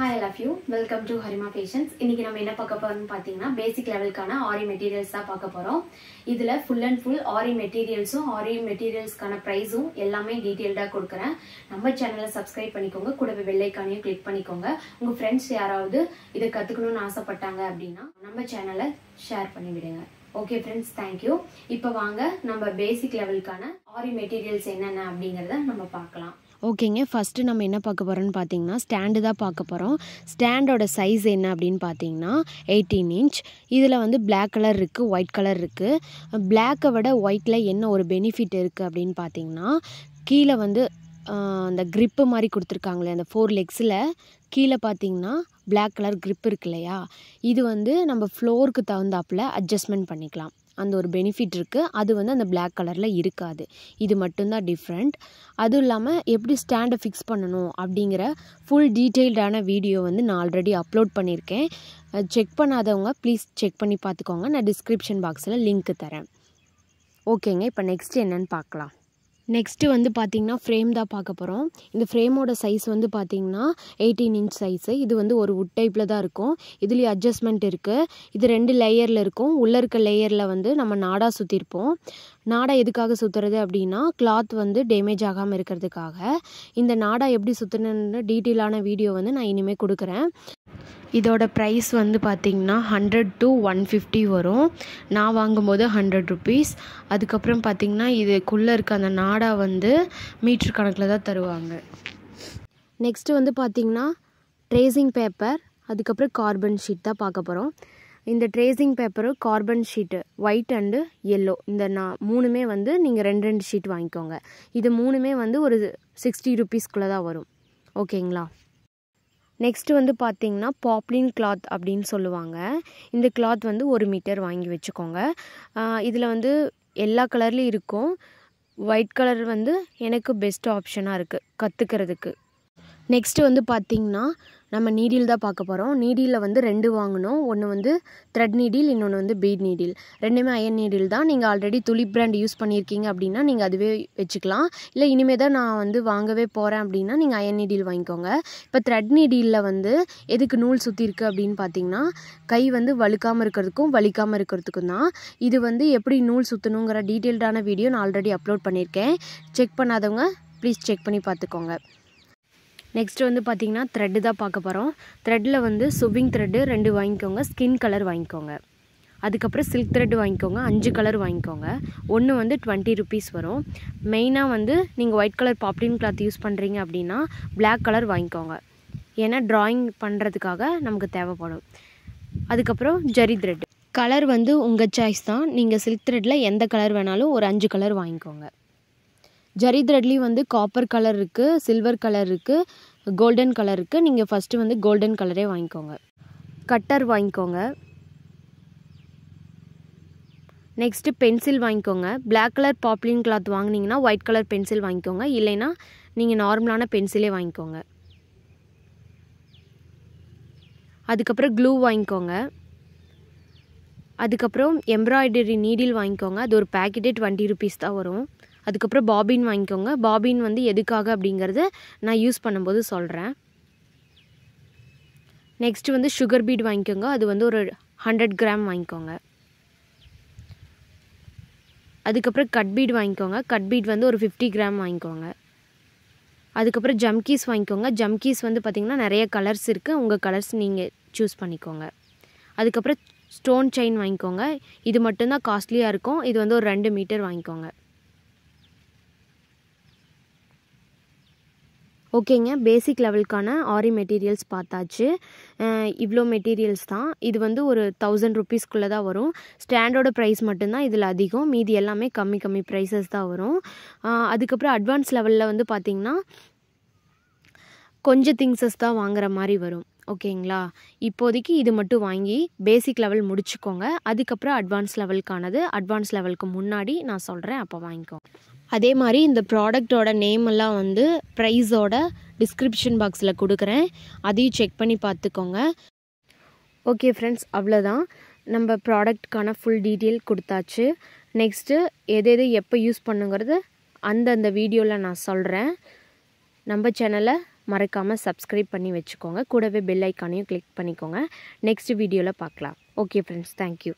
hi love you welcome to Harima fashions இன்றைக்கி நம்ம என்ன பார்க்க போகிறோம்னு பார்த்தீங்கன்னா பேசிக் லெவலுக்கான ஆரி மெட்டீரியல்ஸ் தான் பார்க்க போகிறோம் இதில் ஃபுல் அண்ட் ஃபுல் ஆரி மெட்டீரியல்ஸும் ஆரி மெட்டீரியல்ஸ்க்கான ப்ரைஸும் எல்லாமே டீட்டெயில்டாக கொடுக்குறேன் நம்ம சேனலை சப்ஸ்கிரைப் பண்ணிக்கோங்க கூடவே வெள்ளைக்கானையும் கிளிக் பண்ணிக்கோங்க உங்கள் ஃப்ரெண்ட்ஸ் யாராவது இதை கற்றுக்கணும்னு ஆசைப்பட்டாங்க அப்படின்னா நம்ம சேனலை ஷேர் பண்ணிவிடுங்க ஓகே ஃப்ரெண்ட்ஸ் தேங்க்யூ இப்போ வாங்க நம்ம பேசிக் லெவலுக்கான ஆரி மெட்டீரியல்ஸ் என்னென்ன அப்படிங்கிறத நம்ம பார்க்கலாம் ஓகேங்க ஃபஸ்ட்டு நம்ம என்ன பார்க்க போகிறோம்னு பார்த்தீங்கன்னா ஸ்டாண்டு தான் பார்க்க போகிறோம் ஸ்டாண்டோட சைஸ் என்ன அப்படின்னு பார்த்தீங்கன்னா எயிட்டீன் இன்ச் இதில் வந்து பிளாக் கலர் இருக்குது ஒயிட் கலர் இருக்குது பிளாக்கை விட ஒயிட்டில் என்ன ஒரு பெனிஃபிட் இருக்குது அப்படின்னு பார்த்தீங்கன்னா கீழே வந்து அந்த க்ரிப்பு மாதிரி கொடுத்துருக்காங்களே அந்த ஃபோர் லெக்ஸில் கீழே பார்த்தீங்கன்னா பிளாக் கலர் க்ரிப் இருக்கு இல்லையா இது வந்து நம்ம ஃப்ளோருக்கு தகுந்தாப்பில் அட்ஜஸ்ட்மெண்ட் பண்ணிக்கலாம் அந்த ஒரு பெனிஃபிட் இருக்குது அது வந்து அந்த பிளாக் கலரில் இருக்காது இது மட்டும்தான் டிஃப்ரெண்ட் அதுவும் இல்லாமல் எப்படி ஸ்டாண்டை ஃபிக்ஸ் பண்ணணும் அப்படிங்கிற ஃபுல் டீட்டெயில்டான வீடியோ வந்து நான் ஆல்ரெடி அப்லோட் பண்ணியிருக்கேன் செக் பண்ணாதவங்க ப்ளீஸ் செக் பண்ணி பார்த்துக்கோங்க நான் டிஸ்கிரிப்ஷன் பாக்ஸில் லிங்க்கு தரேன் ஓகேங்க இப்போ நெக்ஸ்ட் என்னென்னு பார்க்கலாம் நெக்ஸ்ட்டு வந்து பார்த்திங்கன்னா ஃப்ரேம் தான் பார்க்க போகிறோம் இந்த ஃப்ரேமோட சைஸ் வந்து பார்த்திங்கன்னா எயிட்டீன் இன்ச் சைஸு இது வந்து ஒரு உட் டைப்பில் தான் இருக்கும் இதுலேயும் அட்ஜஸ்ட்மெண்ட் இருக்குது இது ரெண்டு லேயரில் இருக்கும் உள்ளே இருக்க லேயரில் வந்து நம்ம நாடாக சுற்றிருப்போம் நாடா எதுக்காக சுற்றுறது அப்படின்னா கிளாத் வந்து டேமேஜ் ஆகாமல் இருக்கிறதுக்காக இந்த நாடா எப்படி சுற்றுனு டீட்டெயிலான வீடியோ வந்து நான் இனிமேல் கொடுக்குறேன் இதோட ப்ரைஸ் வந்து பார்த்திங்கன்னா ஹண்ட்ரட் டு ஒன் ஃபிஃப்டி வரும் நான் வாங்கும்போது ஹண்ட்ரட் ருபீஸ் அதுக்கப்புறம் பார்த்திங்கன்னா இதுக்குள்ளே இருக்க அந்த நாடா வந்து மீட்ரு கணக்கில் தான் தருவாங்க நெக்ஸ்ட்டு வந்து பார்த்திங்கன்னா ட்ரேசிங் பேப்பர் அதுக்கப்புறம் கார்பன் ஷீட் தான் பார்க்க போகிறோம் இந்த ட்ரேசிங் பேப்பரும் carbon sheet white and yellow இந்த நான் மூணுமே வந்து நீங்கள் ரெண்டு ரெண்டு ஷீட் வாங்கிக்கோங்க இது மூணுமே வந்து ஒரு சிக்ஸ்டி ருபீஸ்குள்ளே தான் வரும் ஓகேங்களா நெக்ஸ்ட்டு வந்து பார்த்திங்கன்னா பாப்லின் கிளாத் அப்படின்னு சொல்லுவாங்க இந்த கிளாத் வந்து ஒரு மீட்டர் வாங்கி வச்சுக்கோங்க இதில் வந்து எல்லா கலர்லேயும் இருக்கும் ஒயிட் கலர் வந்து எனக்கு பெஸ்ட் ஆப்ஷனாக இருக்குது கற்றுக்கிறதுக்கு நெக்ஸ்ட்டு வந்து பார்த்திங்கன்னா நம்ம நீடில் தான் பார்க்க போகிறோம் நீடியில் வந்து ரெண்டு வாங்கினோம் ஒன்று வந்து த்ரெட் நீடில் இன்னொன்று வந்து பீட் நீடில் ரெண்டுமே அயன் நீடில் தான் நீங்கள் ஆல்ரெடி துளிப் பிராண்ட் யூஸ் பண்ணியிருக்கீங்க அப்படின்னா நீங்கள் அதுவே வச்சுக்கலாம் இல்லை இனிமேல் தான் நான் வந்து வாங்கவே போகிறேன் அப்படின்னா நீங்கள் அயன் நீடில் வாங்கிக்கோங்க இப்போ த்ரெட் நீடியில் வந்து எதுக்கு நூல் சுற்றிருக்கு அப்படின்னு பார்த்தீங்கன்னா கை வந்து வலுக்காமல் இருக்கிறதுக்கும் வலிக்காமல் இருக்கிறதுக்கும் தான் இது வந்து எப்படி நூல் சுற்றணுங்கிற டீட்டெயில்டான வீடியோ நான் ஆல்ரெடி அப்லோட் பண்ணியிருக்கேன் செக் பண்ணாதவங்க ப்ளீஸ் செக் பண்ணி பார்த்துக்கோங்க நெக்ஸ்ட் வந்து பார்த்தீங்கன்னா த்ரெட்டு தான் பார்க்க போகிறோம் த்ரெட்டில் வந்து சுவிங் த்ரெட்டு ரெண்டு வாங்கிக்கோங்க ஸ்கின் கலர் வாங்கிக்கோங்க அதுக்கப்புறம் சில்க் த்ரெட் வாங்கிக்கோங்க அஞ்சு கலர் வாங்கிக்கோங்க ஒன்று வந்து டுவெண்ட்டி ருபீஸ் வரும் மெயினாக வந்து நீங்கள் white colour poplin cloth use பண்ணுறீங்க அப்படின்னா பிளாக் கலர் வாங்கிக்கோங்க ஏன்னா ட்ராயிங் பண்ணுறதுக்காக நமக்கு தேவைப்படும் அதுக்கப்புறம் ஜரி த்ரெட் கலர் வந்து உங்கள் சாய்ஸ் தான் நீங்கள் சில்க் த்ரெட்டில் எந்த கலர் வேணாலும் ஒரு அஞ்சு கலர் வாங்கிக்கோங்க ஜரி த்ரெட்லேயும் வந்து காப்பர் கலர் இருக்குது சில்வர் கலர் இருக்குது கோல்டன் கலர் இருக்குது நீங்கள் ஃபஸ்ட்டு வந்து கோல்டன் கலரே வாங்கிக்கோங்க கட்டர் வாங்கிக்கோங்க நெக்ஸ்ட்டு பென்சில் வாங்கிக்கோங்க பிளாக் கலர் பாப்லின் கிளாத் வாங்கினீங்கன்னா ஒயிட் கலர் பென்சில் வாங்கிக்கோங்க இல்லைன்னா நீங்கள் நார்மலான பென்சிலே வாங்கிக்கோங்க அதுக்கப்புறம் க்ளூ வாங்கிக்கோங்க அதுக்கப்புறம் எம்ப்ராய்டரி நீடில் வாங்கிக்கோங்க அது ஒரு பேக்கெட்டே டுவெண்ட்டி ருபீஸ் தான் வரும் அதுக்கப்புறம் பாபின் வாங்கிக்கோங்க பாபின் வந்து எதுக்காக அப்படிங்கிறத நான் யூஸ் பண்ணும்போது சொல்கிறேன் நெக்ஸ்ட்டு வந்து சுகர் பீட் வாங்கிக்கோங்க அது வந்து ஒரு ஹண்ட்ரட் கிராம் வாங்கிக்கோங்க அதுக்கப்புறம் கட் பீட் வாங்கிக்கோங்க கட் பீட் வந்து ஒரு ஃபிஃப்டி கிராம் வாங்கிக்கோங்க அதுக்கப்புறம் ஜம்கீஸ் வாங்கிக்கோங்க ஜம்கீஸ் வந்து பார்த்திங்கன்னா நிறைய கலர்ஸ் இருக்குது உங்கள் கலர்ஸ் நீங்கள் சூஸ் பண்ணிக்கோங்க அதுக்கப்புறம் ஸ்டோன் செயின் வாங்கிக்கோங்க இது மட்டும்தான் காஸ்ட்லியாக இருக்கும் இது வந்து ஒரு ரெண்டு மீட்டர் வாங்கிக்கோங்க ஓகேங்க பேசிக் லெவலுக்கான ஆரி மெட்டீரியல்ஸ் பார்த்தாச்சு இவ்வளோ மெட்டீரியல்ஸ் தான் இது வந்து ஒரு தௌசண்ட் ருப்பீஸ்க்குள்ளே தான் வரும் ஸ்டாண்டோட ப்ரைஸ் மட்டும்தான் இதில் அதிகம் மீதி எல்லாமே கம்மி கம்மி ப்ரைஸஸ் தான் வரும் அதுக்கப்புறம் அட்வான்ஸ் லெவலில் வந்து பார்த்திங்கன்னா கொஞ்சம் திங்ஸஸ் தான் வாங்குகிற மாதிரி வரும் ஓகேங்களா இப்போதைக்கு இது மட்டும் வாங்கி பேசிக் லெவல் முடிச்சுக்கோங்க அதுக்கப்புறம் அட்வான்ஸ் லெவலுக்கானது அட்வான்ஸ் லெவலுக்கு முன்னாடி நான் சொல்கிறேன் அப்போ வாங்கிக்கோங்க அதே மாதிரி இந்த ப்ராடக்டோட நேம் எல்லாம் வந்து ப்ரைஸோட டிஸ்கிரிப்ஷன் பாக்ஸில் கொடுக்குறேன் அதையும் செக் பண்ணி பார்த்துக்கோங்க ஓகே ஃப்ரெண்ட்ஸ் அவ்வளோதான் நம்ம ப்ராடக்ட்கான ஃபுல் டீட்டெயில் கொடுத்தாச்சு நெக்ஸ்ட்டு எது எது எப்போ யூஸ் பண்ணுங்கிறது அந்தந்த வீடியோவில் நான் சொல்கிறேன் நம்ம சேனலை மறக்காமல் சப்ஸ்கிரைப் பண்ணி வச்சுக்கோங்க கூடவே பெல் ஐக்கானையும் கிளிக் பண்ணிக்கோங்க நெக்ஸ்ட் வீடியோவில் பார்க்கலாம் ஓகே ஃப்ரெண்ட்ஸ் தேங்க்யூ